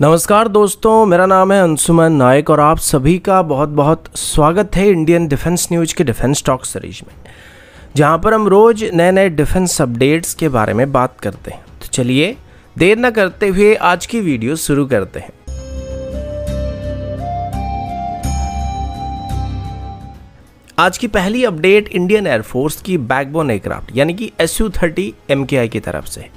नमस्कार दोस्तों मेरा नाम है अंशुमन नायक और आप सभी का बहुत बहुत स्वागत है इंडियन डिफेंस न्यूज के डिफेंस टॉक सीरीज में जहां पर हम रोज नए नए डिफेंस अपडेट्स के बारे में बात करते हैं तो चलिए देर न करते हुए आज की वीडियो शुरू करते हैं आज की पहली अपडेट इंडियन एयरफोर्स की बैकबोन एयरक्राफ्ट यानी कि एस यू थर्टी एम की तरफ से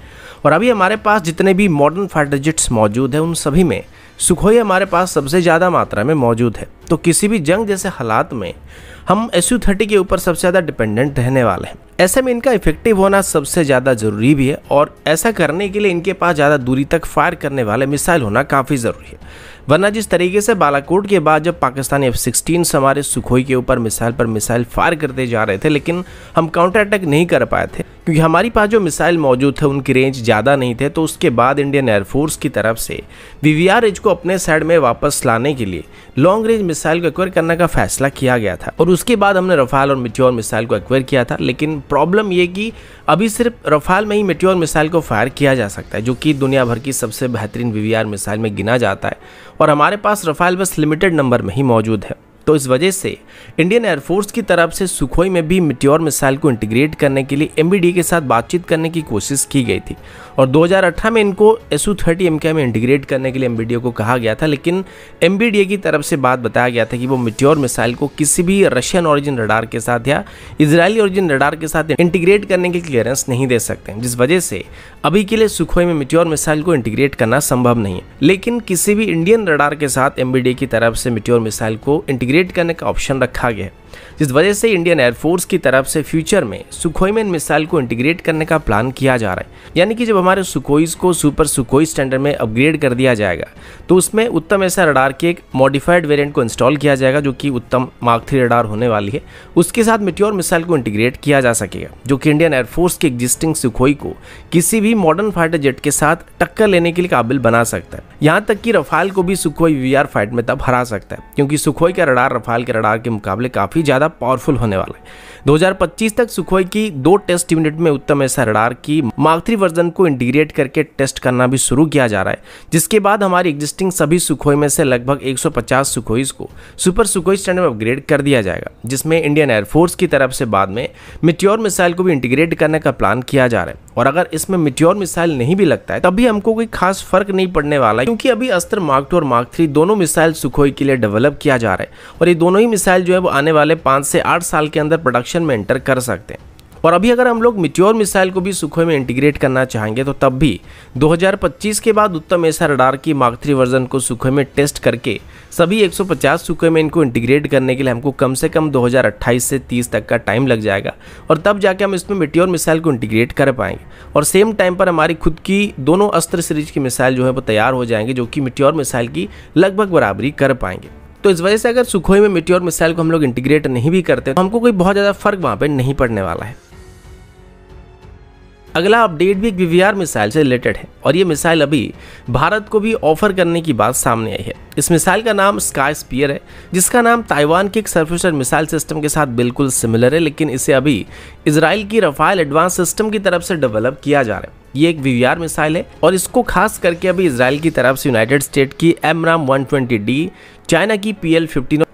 और अभी हमारे पास जितने भी मॉडर्न फाइटर जेट्स मौजूद हैं उन सभी में सुखोई हमारे पास सबसे ज़्यादा मात्रा में मौजूद है तो किसी भी जंग जैसे हालात में हम एस यू थर्टी के ऊपर सबसे ज़्यादा डिपेंडेंट रहने वाले हैं ऐसे में इनका इफेक्टिव होना सबसे ज़्यादा ज़रूरी भी है और ऐसा करने के लिए इनके पास ज़्यादा दूरी तक फायर करने वाले मिसाइल होना काफ़ी ज़रूरी है वरना जिस तरीके से बालाकोट के बाद जब पाकिस्तान एफ सिक्सटीन हमारे सुखोई के ऊपर मिसाइल पर मिसाइल फायर करते जा रहे थे लेकिन हम काउंटर अटैक नहीं कर पाए थे क्योंकि हमारे पास जो मिसाइल मौजूद थे उनकी रेंज ज़्यादा नहीं थे तो उसके बाद इंडियन एयरफोर्स की तरफ से वी वी आर को अपने साइड में वापस लाने के लिए लॉन्ग रेंज मिसाइल को एक्वायर करने का फैसला किया गया था और उसके बाद हमने रफाल और मिट्योर मिसाइल को एक्वायर किया था लेकिन प्रॉब्लम ये कि अभी सिर्फ रफाल में ही मिट्योर मिसाइल को फायर किया जा सकता है जो कि दुनिया भर की सबसे बेहतरीन वी मिसाइल में गिना जाता है और हमारे पास रफाइल बस लिमिटेड नंबर में ही मौजूद है तो इस वजह से इंडियन एयरफोर्स की तरफ से सुखोई में भी मिट्योर मिसाइल को इंटीग्रेट करने के लिए एमबीडी के साथ बातचीत करने की कोशिश की गई थी और 2018 में इनको एस यू थर्टी एम में इंटीग्रेट करने के लिए एम को कहा गया था लेकिन एम की तरफ से बात बताया गया था कि वो मिट्योर मिसाइल को किसी भी रशियन ऑरिजिन रडार के साथ या इसराइली ऑरिजिन रडार के साथ इंटीग्रेट करने के क्लियरेंस नहीं दे सकते जिस वजह से अभी के लिए सुखोई में मिट्योर मिसाइल को इंटीग्रेट करना संभव नहीं है लेकिन किसी भी इंडियन रडार के साथ एमबीडी की तरफ से मिट्योर मिसाइल को इंटीग्रेट अपग्रेड करने का ऑप्शन रखा गया है जिस वजह से इंडियन एयरफोर्स की तरफ से फ्यूचर में सुखोई में मिसाइल को इंटीग्रेट करने का प्लान किया जा रहा है यानी कि जब हमारे सुखोईज को सुपर सुखोई स्टैंडर्ड में अपग्रेड कर दिया जाएगा तो उसमें उत्तम ऐसा रडार के एक मॉडिफाइड वेरियंट को इंस्टॉल किया जाएगा जो कि उत्तम मार्क थ्री रडार होने वाली है उसके साथ मिट्योर मिसाइल को इंटीग्रेट किया जा सकेगा जो कि इंडियन एयरफोर्स के एग्जिस्टिंग सुखोई को किसी भी मॉडर्न फाइटर जेट के साथ टक्कर लेने के लिए काबिल बना सकता है यहाँ तक कि रफाल को भी सुखोई वी फाइट में तब हरा सकता है क्योंकि सुखोई का रडार रफाल के रडार के मुकाबले काफी ज़्यादा ज़्यादा पावरफुल होने वाला है 2025 तक सुखोई की दो टेस्ट यूनिट में उत्तम एस रडार की मार्क थ्री वर्जन को इंटीग्रेट करके टेस्ट करना भी शुरू किया जा रहा है जिसके बाद हमारी एग्जिस्टिंग सभी सुखोई में से लगभग 150 सुखोईज को सुपर सुखोई स्टैंडर्ड में अपग्रेड कर दिया जाएगा जिसमें इंडियन एयरफोर्स की तरफ से बाद में मिट्योर मिसाइल को भी इंटीग्रेट करने का प्लान किया जा रहा है और अगर इसमें मिट्योर मिसाइल नहीं भी लगता है तब भी हमको कोई खास फर्क नहीं पड़ने वाला क्योंकि अभी अस्त्र मार्क टू और मार्क थ्री दोनों मिसाइल सुखोई के लिए डेवलप किया जा रहा है और ये दोनों ही मिसाइल जो है वो आने वाले पाँच से आठ साल के अंदर प्रोडक्शन में एंटर कर सकते हैं और अभी अगर हम लोग मिट्योर मिसाइल को भी सुखोई में इंटीग्रेट करना चाहेंगे तो तब भी 2025 के बाद उत्तम ऐसा रडार की मार्क थ्री वर्जन को सुखोई में टेस्ट करके सभी 150 सूखे में इनको इंटीग्रेट करने के लिए हमको कम से कम 2028 से 30 तक का टाइम लग जाएगा और तब जाके हम इसमें मिट्टी और मिसाइल को इंटीग्रेट कर पाएंगे और सेम टाइम पर हमारी खुद की दोनों अस्त्र सीरीज की मिसाइल जो है वो तैयार हो जाएंगे जो कि मिट्टी और मिसाइल की लगभग बराबरी कर पाएंगे तो इस वजह से अगर सुखोई में मिट्टी और मिसाइल को हम लोग इंटीग्रेट नहीं भी करते तो हमको कोई बहुत ज़्यादा फर्क वहाँ पर नहीं पड़ने वाला है अगला अपडेट भी एक वीवीआर मिसाइल से रिलेटेड है और ये मिसाइल अभी भारत को भी ऑफर करने की बात सामने आई है इस मिसाइल का नाम स्काई स्पियर है जिसका नाम ताइवान के एक सर्फिसर मिसाइल सिस्टम के साथ बिल्कुल सिमिलर है लेकिन इसे अभी इसराइल की रफाइल एडवांस सिस्टम की तरफ से डेवलप किया जा रहा है ये एक वीवीआर मिसाइल है और इसको खास करके अभी इसराइल की तरफ से यूनाइटेड स्टेट की एमराम 120 डी चाइना की पी एल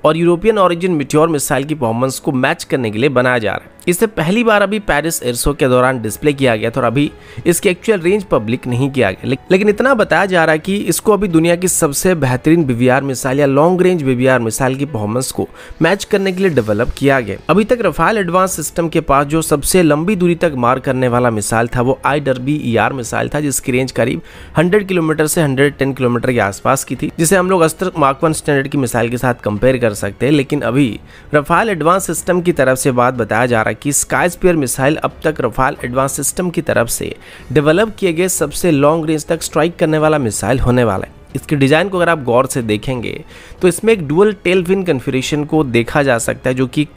और यूरोपियन ऑरिजिन मिट्योर मिसाइल की परफॉर्मेंस को मैच करने के लिए बनाया जा रहा है इसे पहली बार अभी पेरिस एयरसो के दौरान डिस्प्ले किया गया था और अभी इसके एक्चुअल रेंज पब्लिक नहीं किया गया लेकिन इतना बताया जा रहा है कि इसको अभी दुनिया की सबसे बेहतरीन बीवीआर मिसाइल या लॉन्ग रेंज बीवीआर मिसाइल की परफॉर्मेंस को मैच करने के लिए डेवलप किया गया अभी तक रफाल एडवांस सिस्टम के पास जो सबसे लंबी दूरी तक मार करने वाला मिसाइल था वो I Derby E R missile था जिसकी रेंज करीब हंड्रेड किलोमीटर से हंड्रेड टेन किलोमीटर के आसपास की थी जिसे हम लोग अस्त्र मार्क वन स्टैंडर्ड की मिसाइल के साथ कंपेयर कर सकते हैं लेकिन अभी रफाल एडवांस सिस्टम की तरफ से बात बताया जा रहा है कि स्काईस्पियर मिसाइल अब तक रफाल एडवांस सिस्टम की तरफ से डेवलप किए गए सबसे लॉन्ग रेंज तक स्ट्राइक करने वाला मिसाइल होने वाला है इसके डिज़ाइन को अगर आप गौर से देखेंगे तो इसमें एक डुअल टेल फिन कन्फ्यूरेशन को देखा जा सकता है जो कि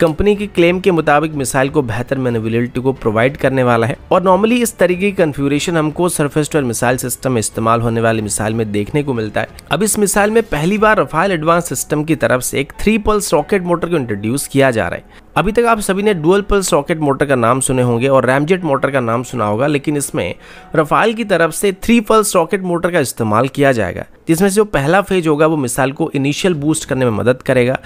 कंपनी के क्लेम के मुताबिक मिसाइल को बेहतर मैनुबिलिटी को प्रोवाइड करने वाला है और नॉर्मली इस तरीके की कंफ्यूरेशन हमको सर्फेस टू मिसाइल सिस्टम में इस्तेमाल होने वाली मिसाइल में देखने को मिलता है अब इस मिसाइल में पहली बार रफाइल एडवांस सिस्टम की तरफ से एक थ्री पल्स रॉकेट मोटर को इंट्रोड्यूस किया जा रहा है अभी तक आप सभी ने डुअल पल सॉकेट मोटर का नाम सुने होंगे और रैमजेट मोटर का नाम सुना होगा लेकिन इसमें रफाल की तरफ से थ्री पल सॉकेट मोटर का इस्तेमाल किया जाएगा जिसमें से जो पहला फेज होगा वो मिसाइल को इनिशियल बूस्ट करने में मदद करेगा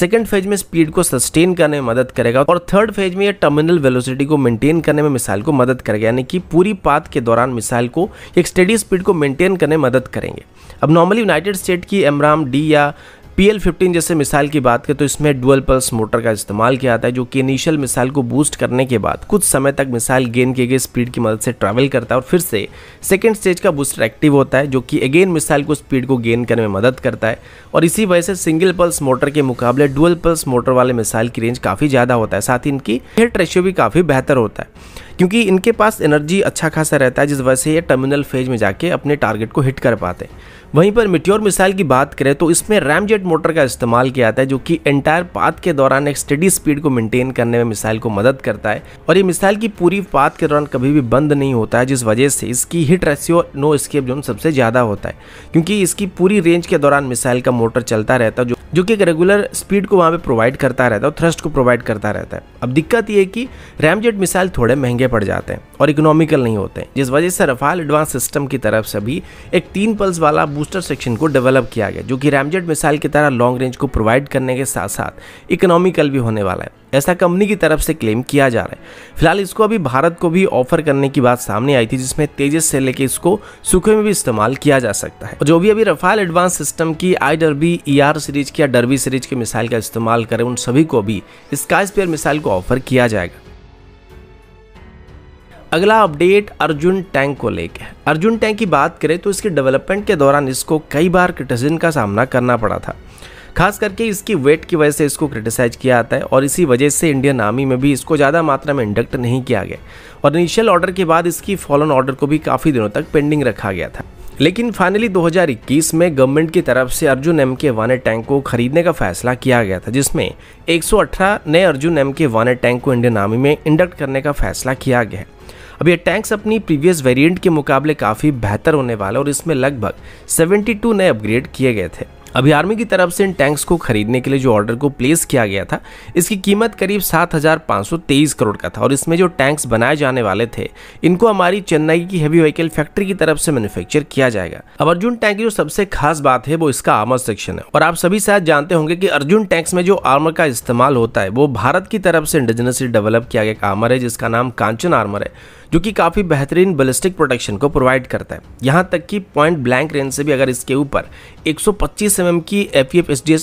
सेकेंड फेज में स्पीड को सस्टेन करने में मदद करेगा और थर्ड फेज में यह टर्मिनल वेलोसिटी को मेंटेन करने में मिसाइल को मदद करेगा यानी कि पूरी पाथ के दौरान मिसाइल को एक स्टडी स्पीड को मेंटेन करने में मदद करेंगे अब नॉर्मली यूनाइटेड स्टेट की एमराम डी या पीएल फिफ्टीन जैसे मिसाइल की बात करें तो इसमें डुअल पल्स मोटर का इस्तेमाल किया जाता है जो कि इनिशियल मिसाइल को बूस्ट करने के बाद कुछ समय तक मिसाइल गेन किए गए स्पीड की मदद से ट्रैवल करता है और फिर से सेकेंड स्टेज का बूस्टर एक्टिव होता है जो कि अगेन मिसाइल को स्पीड को गेन करने में मदद करता है और इसी वजह से सिंगल पल्स मोटर के मुकाबले डुअल पल्स मोटर वाले मिसाइल की रेंज काफ़ी ज़्यादा होता है साथ ही इनकी हेट रेशियो भी काफ़ी बेहतर होता है क्योंकि इनके पास एनर्जी अच्छा खासा रहता है जिस वजह से ये टर्मिनल फेज में जाके अपने टारगेट को हिट कर पाते हैं वहीं पर मिट्योर मिसाइल की बात करें तो इसमें रैमजेट मोटर का इस्तेमाल किया जाता है जो कि एंटायर पाथ के दौरान एक स्टडी स्पीड को मेंटेन करने में मिसाइल को मदद करता है और ये मिसाइल की पूरी पाथ के दौरान कभी भी बंद नहीं होता है जिस वजह से इसकी hit ratio no escape zone सबसे ज़्यादा होता है क्योंकि इसकी पूरी रेंज के दौरान मिसाइल का मोटर चलता रहता है जो जो कि एक रेगुलर स्पीड को वहाँ पे प्रोवाइड करता रहता है और थ्रस्ट को प्रोवाइड करता रहता है अब दिक्कत ये है कि रैमजेट मिसाइल थोड़े महंगे पड़ जाते हैं और इकोनॉमिकल नहीं होते जिस वजह से रफाल एडवांस सिस्टम की तरफ से भी एक तीन पल्स वाला बूस्टर सेक्शन को डेवलप किया गया जो कि रैमजेट मिसाइल की तरह लॉन्ग रेंज को प्रोवाइड करने के साथ साथ इकोनॉमिकल भी होने वाला है ऐसा कंपनी की तरफ से क्लेम किया जा रहा है फिलहाल इसको अभी भारत को भी ऑफर करने की बात सामने आई थी जिसमें तेजस से लेके इसको सुखे में भी इस्तेमाल किया जा सकता है जो भी अभी रफाल एडवांस सिस्टम की I Derby E R series की या डरबी सीरीज की मिसाइल का इस्तेमाल करें उन सभी को भी स्काई स्पेयर मिसाइल को ऑफर किया जाएगा अगला अपडेट अर्जुन टैंक को लेकर है अर्जुन टैंक की बात करें तो इसके डेवलपमेंट के दौरान इसको कई बार क्रिटिसिज्म का सामना करना पड़ा था खास करके इसकी वेट की वजह से इसको क्रिटिसाइज किया जाता है और इसी वजह से इंडियन आर्मी में भी इसको ज़्यादा मात्रा में इंडक्ट नहीं किया गया और इनिशियल ऑर्डर के बाद इसकी फॉलन ऑर्डर को भी काफ़ी दिनों तक पेंडिंग रखा गया था लेकिन फाइनली 2021 में गवर्नमेंट की तरफ से अर्जुन एम के वाने टैंक को खरीदने का फैसला किया गया था जिसमें 118 नए अर्जुन एम के वाने टैंक को इंडियन आर्मी में इंडक्ट करने का फैसला किया गया है अब ये टैंक्स अपनी प्रीवियस वेरिएंट के मुकाबले काफ़ी बेहतर होने वाला और इसमें लगभग 72 नए अपग्रेड किए गए थे अभी आर्मी की तरफ से इन टैंक्स को खरीदने के लिए जो ऑर्डर को प्लेस किया गया था इसकी कीमत करीब 7,523 करोड़ का था और इसमें जो टैंक्स बनाए जाने वाले थे इनको हमारी चेन्नई की हैवी व्हीकल फैक्ट्री की तरफ से मैन्युफैक्चर किया जाएगा अब अर्जुन टैंक की जो सबसे खास बात है वो इसका आर्मर सेक्शन है और आप सभी शायद जानते होंगे की अर्जुन टैंक्स में जो आर्मर का इस्तेमाल होता है वो भारत की तरफ से इंडिजनसली डेवलप किया गया आर्मर है जिसका नाम कांचन आर्मर है जो कि काफ़ी बेहतरीन बलिस्टिक प्रोटेक्शन को प्रोवाइड करता है यहाँ तक कि पॉइंट ब्लैंक रेंज से भी अगर इसके ऊपर 125 36 एम की F F S D S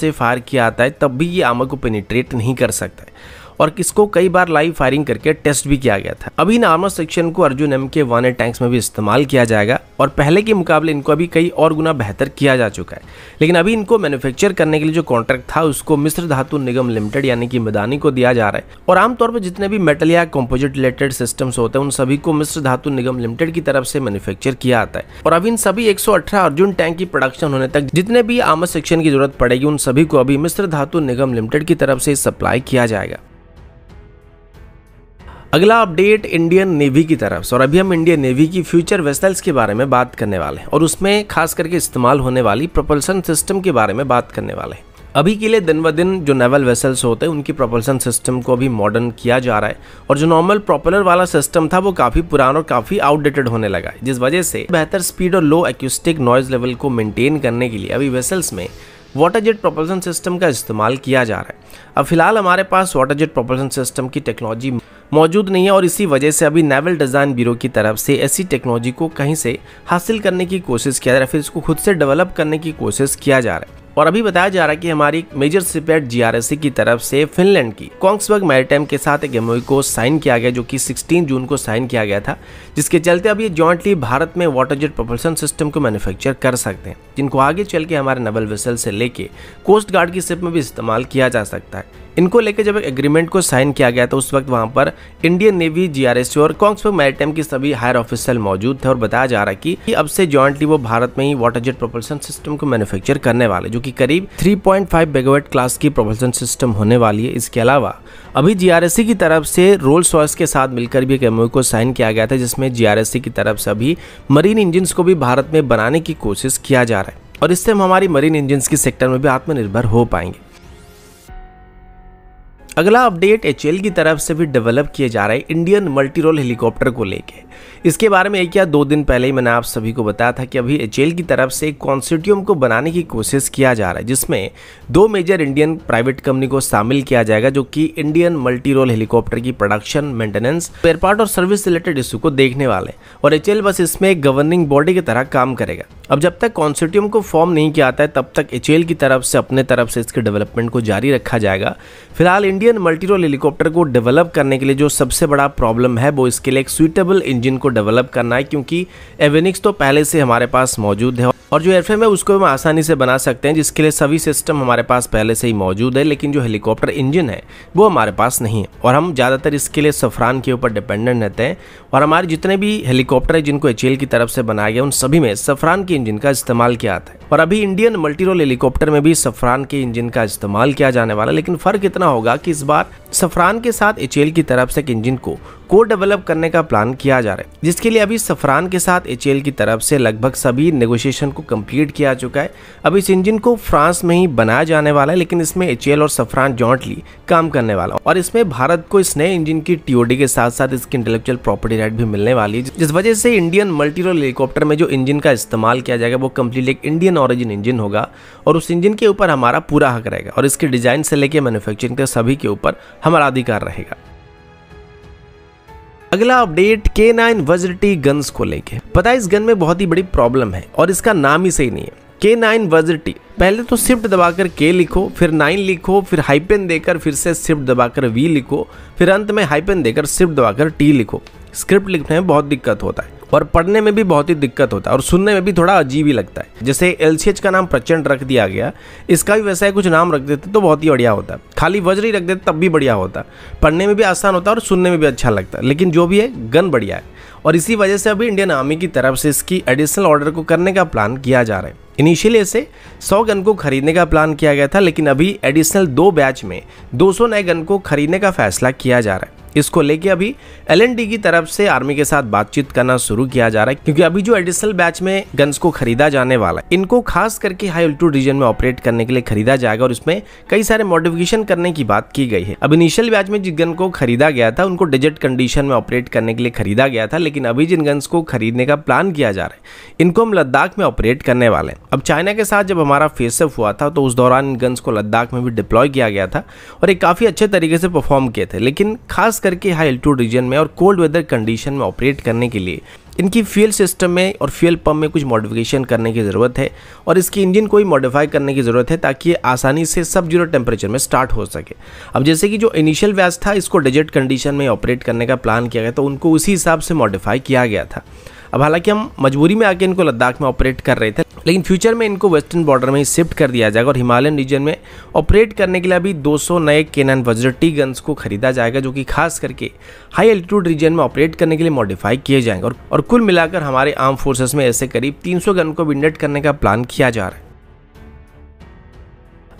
से फायर किया आता है तब भी ये आमर को पेनिट्रेट नहीं कर सकता है और किसको कई बार लाइव फायरिंग करके टेस्ट भी किया गया था अभी इन आर्मर सेक्शन को Arjun M K one tanks में भी इस्तेमाल किया जाएगा और पहले के मुकाबले इनको अभी कई और गुना बेहतर किया जा चुका है लेकिन अभी इनको मैन्युफैक्चर करने के लिए जो कॉन्ट्रैक्ट था उसको मिस्र धातु निगम लिमिटेड यानी कि मैदानी को दिया जा रहा है और आमतौर पर जितने भी मेटल या कॉम्पोजिट रिलेटेड सिस्टम्स होते हैं उन सभी को मिस्र धातु निगम लिमिटेड की तरफ से मैन्युफैक्चर किया आता है और अभी इन सभी एक अर्जुन टैंक की प्रोडक्शन होने तक जितने भी आमद सेक्शन की जरूरत पड़ेगी उन सभी को अभी मिस्र धातु निगम लिमिटेड की तरफ से सप्लाई किया जाएगा अगला अपडेट इंडियन नेवी की तरफ से और अभी हम इंडियन नेवी की फ्यूचर वेसल्स के बारे में बात करने वाले हैं और उसमें खास करके इस्तेमाल होने वाली प्रोपल्सन सिस्टम के बारे में बात करने वाले हैं अभी के लिए दिन ब दिन जो नेवल वेसल्स होते हैं उनकी प्रोपल्सन सिस्टम को अभी मॉडर्न किया जा रहा है और जो नॉर्मल प्रोपेलर वाला सिस्टम था वो काफ़ी पुराना और काफ़ी आउटडेटेड होने लगा है जिस वजह से बेहतर स्पीड और लो एक्यूस्टिक नॉइज लेवल को मेंटेन करने के लिए अभी वेसल्स में वाटर जेट प्रोपल्सन सिस्टम का इस्तेमाल किया जा रहा है अब फिलहाल हमारे पास वाटर जेट प्रोपल्सन सिस्टम की टेक्नोलॉजी मौजूद नहीं है और इसी वजह से अभी नेवल डिज़ाइन ब्यूरो की तरफ से ऐसी टेक्नोलॉजी को कहीं से हासिल करने की कोशिश किया जा रहा है फिर इसको खुद से डेवलप करने की कोशिश किया जा रहा है और अभी बताया जा रहा है कि हमारी मेजर सिपेट जी की तरफ से फिनलैंड की कॉन्सबर्ग मैरिटाइम के साथ एक एमओ को साइन किया गया जो कि 16 जून को साइन किया गया था जिसके चलते अब ये जॉइंटली भारत में वाटर जेट प्रोपल्सन सिस्टम को मैन्युफैक्चर कर सकते हैं जिनको आगे चल के हमारे नवल वेसल से लेके कोस्ट गार्ड की सिप में भी इस्तेमाल किया जा सकता है इनको लेकर जब एग्रीमेंट को साइन किया गया था तो उस वक्त वहां पर इंडियन नेवी जीआरएससी और कॉन्ग्सबर्ग मैरिटाइम की सभी हायर ऑफिसर मौजूद थे और बताया जा रहा है कि अब से जॉइंटली वो भारत में ही वाटर जेट प्रोपल्सन सिस्टम को मैन्युफैक्चर करने वाले जो कि करीब 3.5 मेगावाट क्लास की प्रोपल्सन सिस्टम होने वाली है इसके अलावा अभी जीआरएससी की तरफ से रोल्स रॉयस के साथ मिलकर भी एक एमओयू को साइन किया गया था जिसमें जीआरएससी की तरफ से अभी मरीन इंजिन्स को भी भारत में बनाने की कोशिश किया जा रहा है और इससे हम हमारी मरीन इंजिन की सेक्टर में भी आत्मनिर्भर हो पाएंगे अगला अपडेट एच की तरफ से भी डेवलप किए जा रहे इंडियन मल्टी रोल हेलीकॉप्टर को लेके इसके बारे में एक या दो दिन पहले ही मैंने आप सभी को बताया था कि अभी एच की तरफ से एक कॉन्सिट्यूम को बनाने की कोशिश किया जा रहा है जिसमें दो मेजर इंडियन प्राइवेट कंपनी को शामिल किया जाएगा जो कि इंडियन मल्टी रोल हेलीकॉप्टर की प्रोडक्शन मेंटेनेंस एयरपार्ट और सर्विस रिलेटेड इशू को देखने वाले और एच बस इसमें एक गवर्निंग बॉडी की तरह काम करेगा अब जब तक कॉन्सोर्टियम को फॉर्म नहीं किया आता है तब तक एच की तरफ से अपने तरफ से इसके डेवलपमेंट को जारी रखा जाएगा फिलहाल इंडियन मल्टीरोल हेलीकॉप्टर को डेवलप करने के लिए जो सबसे बड़ा प्रॉब्लम है वो इसके लिए एक सुइटेबल इंजन को डेवलप करना है क्योंकि एवेनिक्स तो पहले से हमारे पास मौजूद है और जो एयरफ्रेम है उसको हम आसानी से बना सकते हैं जिसके लिए सभी सिस्टम हमारे पास पहले से ही मौजूद है लेकिन जो हेलीकॉप्टर इंजन है वो हमारे पास नहीं है और हम ज़्यादातर इसके लिए सफरान के ऊपर डिपेंडेंट रहते हैं और हमारे जितने भी हेलीकॉप्टर हैं जिनको एच की तरफ से बनाया गया उन सभी में सफरान के इंजन का इस्तेमाल किया था और अभी इंडियन मल्टीरोल हेलीकॉप्टर में भी सफरान के इंजन का इस्तेमाल किया जाने वाला लेकिन फ़र्क इतना होगा कि इस बार सफरान के साथ एच की तरफ से एक इंजन को को डेवलप करने का प्लान किया जा रहा है जिसके लिए अभी सफरान के साथ एच की तरफ से लगभग सभी नेगोशिएशन को कंप्लीट किया चुका है अब इस इंजन को फ्रांस में ही बनाया जाने वाला है लेकिन इसमें एच और सफरान जॉइंटली काम करने वाला और इसमें भारत को इस नए इंजन की टीओडी के साथ साथ इसकी इंटेलेक्चुअल प्रॉपर्टी राइट भी मिलने वाली है जिस वजह से इंडियन मल्टीरोल हेलीकॉप्टर में जो इंजन का इस्तेमाल किया जाएगा वो कम्प्लीटली एक इंडियन ऑरिजिन इंजन होगा और उस इंजन के ऊपर हमारा पूरा हक रहेगा और इसके डिज़ाइन से लेकर मैन्युफैक्चरिंग तक सभी के ऊपर हमारा अधिकार रहेगा अगला अपडेट के नाइन वज्रटी गन्स को लेके पता है इस गन में बहुत ही बड़ी प्रॉब्लम है और इसका नाम ही सही नहीं है के नाइन वज्रटी पहले तो शिफ्ट दबाकर के लिखो फिर नाइन लिखो फिर हाइपेन देकर फिर से शिफ्ट दबाकर वी लिखो फिर अंत में हाइपेन देकर शिफ्ट दबाकर टी लिखो स्क्रिप्ट लिखने में बहुत दिक्कत होता है और पढ़ने में भी बहुत ही दिक्कत होता है और सुनने में भी थोड़ा अजीब ही लगता है जैसे एल का नाम प्रचंड रख दिया गया इसका भी वैसा ही कुछ नाम रख देते तो बहुत ही बढ़िया होता खाली वज्र ही रख देते तब भी बढ़िया होता पढ़ने में भी आसान होता और सुनने में भी अच्छा लगता लेकिन जो भी है गन बढ़िया है और इसी वजह से अभी इंडियन आर्मी की तरफ से इसकी एडिशनल ऑर्डर को करने का प्लान किया जा रहा है इनिशियली इसे 100 गन को खरीदने का प्लान किया गया था लेकिन अभी एडिशनल दो बैच में 200 नए गन को खरीदने का फैसला किया जा रहा है इसको लेके अभी एल की तरफ से आर्मी के साथ बातचीत करना शुरू किया जा रहा है क्योंकि अभी जो एडिशनल बैच में गन्स को खरीदा जाने वाला है इनको खास करके हाई अल्टीट्यूड रीजन में ऑपरेट करने के लिए खरीदा जाएगा और इसमें कई सारे मॉडिफिकेशन करने की बात की गई है अब इनिशियल बैच में जिस गन को खरीदा गया था उनको डिजिट कंडीशन में ऑपरेट करने के लिए खरीदा गया था लेकिन अभी जिन गन्स को खरीदने का प्लान किया जा रहा है इनको हम लद्दाख में ऑपरेट करने वाले हैं अब चाइना के साथ जब हमारा फेसअप हुआ था तो उस दौरान इन गन्स को लद्दाख में भी डिप्लॉय किया गया था और ये काफ़ी अच्छे तरीके से परफॉर्म किए थे लेकिन खास करके हाई एल्टीट्यूड रीजन में और कोल्ड वेदर कंडीशन में ऑपरेट करने के लिए इनकी फ्यूल सिस्टम में और फ्यूल पंप में कुछ मॉडिफिकेशन करने की ज़रूरत है और इसकी इंजन को ही मॉडिफाई करने की ज़रूरत है ताकि ये आसानी से सब जीरो टेम्परेचर में स्टार्ट हो सके अब जैसे कि जो इनिशियल व्यास था इसको डेजर्ट कंडीशन में ऑपरेट करने का प्लान किया गया तो उनको उसी हिसाब से मॉडिफाई किया गया था अब हालांकि हम मजबूरी में आके इनको लद्दाख में ऑपरेट कर रहे थे लेकिन फ्यूचर में इनको वेस्टर्न बॉर्डर में ही शिफ्ट कर दिया जाएगा और हिमालयन रीजन में ऑपरेट करने के लिए अभी 200 नए केनन वजरटी गन्स को खरीदा जाएगा जो कि खास करके हाई एल्टीट्यूड रीजन में ऑपरेट करने के लिए मॉडिफाई किए जाएंगे और, और कुल मिलाकर हमारे आर्म फोर्सेस में ऐसे करीब 300 गन को विंडेट करने का प्लान किया जा रहा है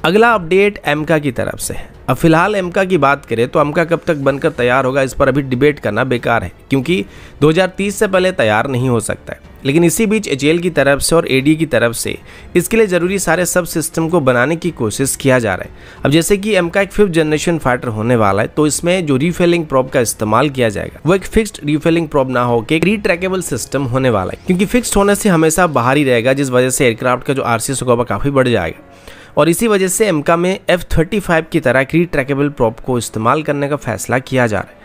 अगला अपडेट एमका की तरफ से है अब फिलहाल एमका की बात करें तो एमका कब तक बनकर तैयार होगा इस पर अभी डिबेट करना बेकार है क्योंकि 2030 से पहले तैयार नहीं हो सकता है लेकिन इसी बीच एच की तरफ से और ए की तरफ से इसके लिए ज़रूरी सारे सब सिस्टम को बनाने की कोशिश किया जा रहा है अब जैसे कि एमका एक फिफ्थ जनरेशन फाइटर होने वाला है तो इसमें जो रीफेलिंग प्रॉप का इस्तेमाल किया जाएगा वो एक फिक्स्ड रीफेलिंग प्रॉप ना होकर रिट्रेकेबल सिस्टम होने वाला है क्योंकि फिक्स होने से हमेशा बाहर ही रहेगा जिस वजह से एयरक्राफ्ट का जो आर सी काफ़ी बढ़ जाएगा और इसी वजह से एमका में एफ थर्टी फाइव की तरह की ट्रैकेबल प्रॉप को इस्तेमाल करने का फैसला किया जा रहा है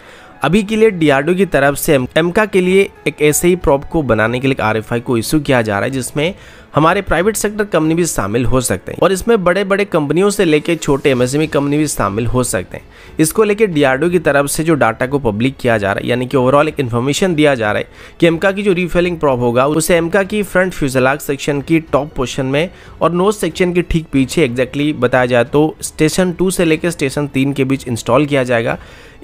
अभी के लिए डियाडो की तरफ से एमका के लिए एक ऐसे ही प्रॉप को बनाने के लिए आर को इशू किया जा रहा है जिसमें हमारे प्राइवेट सेक्टर कंपनी भी शामिल हो सकते हैं और इसमें बड़े बड़े कंपनियों से लेकर छोटे एमएसएमई कंपनी e भी शामिल हो सकते हैं इसको लेकर डीआरडीओ की तरफ से जो डाटा को पब्लिक किया जा रहा है यानी कि ओवरऑल एक इन्फॉर्मेशन दिया जा रहा है कि एमका की जो रिफिलिंग प्रॉप होगा उसे एमका की फ्रंट फ्यूजलाग सेक्शन की टॉप पोजिशन में और नोज सेक्शन के ठीक पीछे एग्जैक्टली बताया जाए तो स्टेशन टू से लेकर स्टेशन तीन के बीच इंस्टॉल किया जाएगा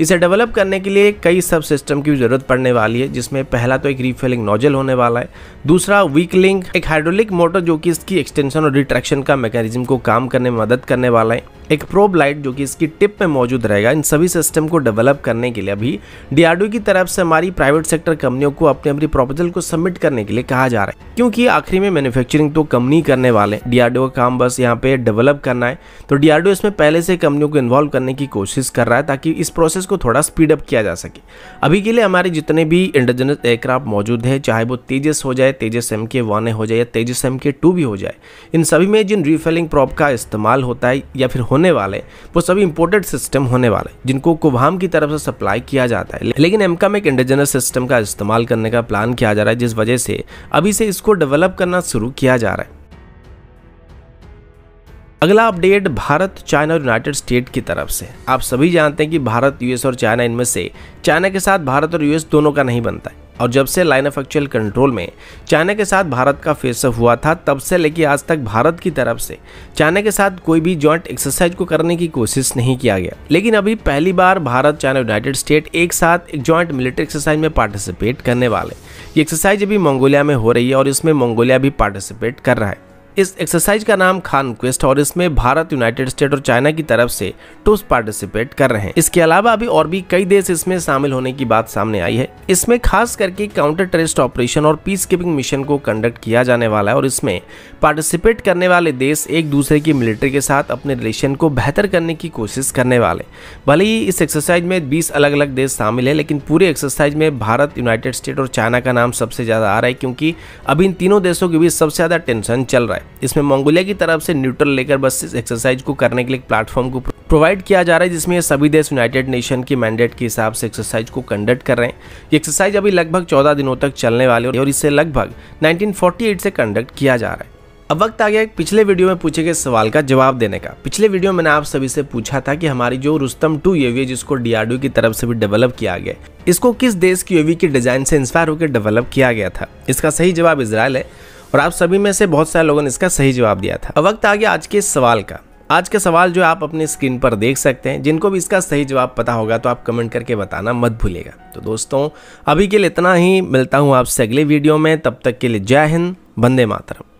इसे डेवलप करने के लिए कई सब सिस्टम की ज़रूरत पड़ने वाली है जिसमें पहला तो एक रिफिलिंग नोजल होने वाला है दूसरा वीक लिंक एक हाइड्रोलिक मोटर जो कि इसकी एक्सटेंशन और रिट्रैक्शन का मैकेनिज्म को काम करने में मदद करने वाला है एक प्रोब लाइट जो कि इसकी टिप में मौजूद रहेगा इन सभी सिस्टम को डेवलप करने के लिए अभी डीआरडीओ की तरफ से हमारी प्राइवेट सेक्टर कंपनियों को अपने अपनी प्रोपोजल को सबमिट करने के लिए कहा जा रहा है क्योंकि आखिरी में मैन्युफैक्चरिंग तो कंपनी करने वाले डीआरडीओ का काम बस यहाँ पे डेवलप करना है तो डीआरडीओ इसमें पहले से कंपनियों को इन्वॉल्व करने की कोशिश कर रहा है ताकि इस प्रोसेस को थोड़ा स्पीड अप किया जा सके अभी के लिए हमारे जितने भी इंटरजनस एयरक्राफ्ट मौजूद है चाहे वो तेजस हो जाए तेजस एम के वन हो जाए या तेजस एम के टू भी हो जाए इन सभी में जिन रिफिलिंग प्रॉप का इस्तेमाल होता है या फिर होने वाले वो सभी इम्पोर्टेड सिस्टम होने वाले जिनको कुभाम की तरफ से सप्लाई किया जाता है लेकिन एमका में एक इंडिजनस सिस्टम का इस्तेमाल करने का प्लान किया जा रहा है जिस वजह से अभी से इसको डेवलप करना शुरू किया जा रहा है अगला अपडेट भारत चाइना और यूनाइटेड स्टेट की तरफ से आप सभी जानते हैं कि भारत यूएस और चाइना इनमें से चाइना के साथ भारत और यूएस दोनों का नहीं बनता और जब से लाइन ऑफ एक्चुअल कंट्रोल में चाइना के साथ भारत का फेस ऑफ हुआ था तब से लेकर आज तक भारत की तरफ से चाइना के साथ कोई भी जॉइंट एक्सरसाइज को करने की कोशिश नहीं किया गया लेकिन अभी पहली बार भारत चाइना यूनाइटेड स्टेट एक साथ एक जॉइंट मिलिट्री एक्सरसाइज में पार्टिसिपेट करने वाले ये एक्सरसाइज अभी मंगोलिया में हो रही है और इसमें मंगोलिया भी पार्टिसिपेट कर रहा है इस एक्सरसाइज का नाम खान क्वेस्ट और इसमें भारत यूनाइटेड स्टेट और चाइना की तरफ से टूस पार्टिसिपेट कर रहे हैं इसके अलावा अभी और भी कई देश इसमें शामिल होने की बात सामने आई है इसमें खास करके काउंटर टेरिस्ट ऑपरेशन और पीस कीपिंग मिशन को कंडक्ट किया जाने वाला है और इसमें पार्टिसिपेट करने वाले देश एक दूसरे की मिलिट्री के साथ अपने रिलेशन को बेहतर करने की कोशिश करने वाले भले ही इस एक्सरसाइज में बीस अलग अलग देश शामिल है लेकिन पूरे एक्सरसाइज में भारत यूनाइटेड स्टेट और चाइना का नाम सबसे ज़्यादा आ रहा है क्योंकि अभी इन तीनों देशों के बीच सबसे ज़्यादा टेंशन चल रहा है इसमें मंगोलिया की तरफ से न्यूट्रल लेकर बस इस एक्सरसाइज को करने के लिए प्लेटफॉर्म को प्रोवाइड किया जा रहा है जिसमें ये सभी देश यूनाइटेड नेशन के मैंडेट के हिसाब से एक्सरसाइज को कंडक्ट कर रहे हैं ये एक्सरसाइज अभी लगभग 14 दिनों तक चलने वाले और इसे लगभग 1948 से कंडक्ट किया जा रहा है अब वक्त आ गया एक पिछले वीडियो में पूछे गए सवाल का जवाब देने का पिछले वीडियो में मैंने आप सभी से पूछा था कि हमारी जो रुस्तम टू यूवी जिसको डीआरडीओ की तरफ से भी डेवलप किया गया इसको किस देश की यूवी के डिजाइन से इंस्पायर होकर डेवलप किया गया था इसका सही जवाब इसराइल है और आप सभी में से बहुत सारे लोगों ने इसका सही जवाब दिया था अब वक्त आ गया आज के सवाल का आज के सवाल जो आप अपनी स्क्रीन पर देख सकते हैं जिनको भी इसका सही जवाब पता होगा तो आप कमेंट करके बताना मत भूलेगा तो दोस्तों अभी के लिए इतना ही मिलता हूँ आपसे अगले वीडियो में तब तक के लिए जय हिंद वंदे मातरम